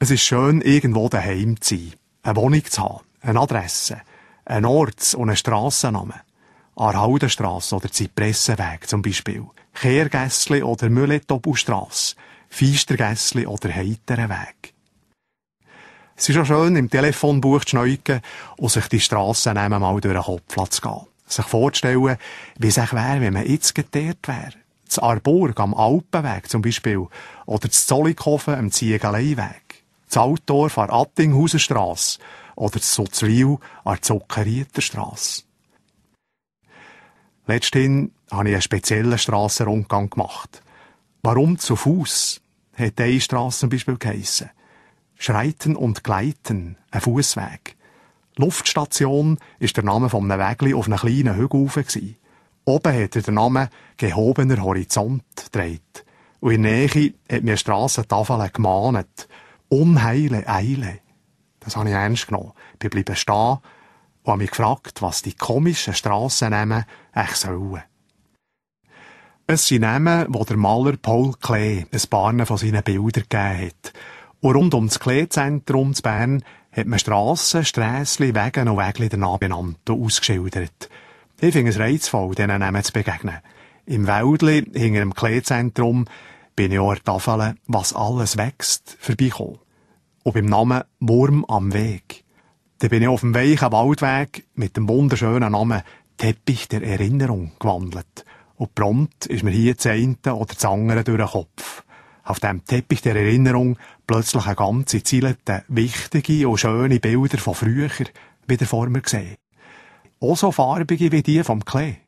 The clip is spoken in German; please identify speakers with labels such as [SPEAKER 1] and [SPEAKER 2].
[SPEAKER 1] Es ist schön, irgendwo daheim zu sein, eine Wohnung zu haben, eine Adresse, einen Orts- und einen Strassennamen. An Arhaldenstrasse oder Zypressenweg zum Beispiel, Kehrgässli oder Mülletobelstrasse, Feistergässli oder Heiterenweg. Es ist auch schön, im Telefonbuch zu schneuken und sich die Strassennamen mal durch den Kopf zu gehen. Sich vorzustellen, wie es wäre, wenn man jetzt geteert wäre. Zu Arburg am Alpenweg zum Beispiel oder zu Zollikofen am Ziegeleiweg. Zautor an Attinghauser Strasse oder Sozwil an der Strasse. Letzthin habe ich einen speziellen Strassenrundgang gemacht. Warum zu Fuß? hat diese Strasse zum Beispiel geheissen. Schreiten und Gleiten, ein Fußweg. Luftstation ist der Name von einem Wägli auf einem kleinen Hügel rauf. Oben hat er den Namen «Gehobener Horizont» gedreht. Und in der Nähe hat mir eine Strassentafel gemahnt. Umheilen, Eile. Das habe ich ernst genommen. Ich bin stehen und habe mich gefragt, was die komischen Strassennamen echt sollen. Es sind Namen, die der Maler Paul Klee ein paar von seinen Bildern gegeben hat. Und rund um das Kleezentrum zu Bern hat man Strassen, Strässchen, Wegen und Wege danach benannt und ausgeschildert. Ich finde es reizvoll, diesen Namen zu begegnen. Im Wäldli, hinter dem Kleezentrum, bin ich auch an Tafel, was alles wächst, vorbeikommen. Und beim Namen Wurm am Weg. Da bin ich auf dem weichen Waldweg mit dem wunderschönen Namen Teppich der Erinnerung gewandelt. Und prompt ist mir hier das eine oder das andere durch den Kopf. Auf dem Teppich der Erinnerung plötzlich eine ganze Zielete wichtige und schöne Bilder von früher wieder vor mir gesehen. Auch so farbige wie die vom Klee.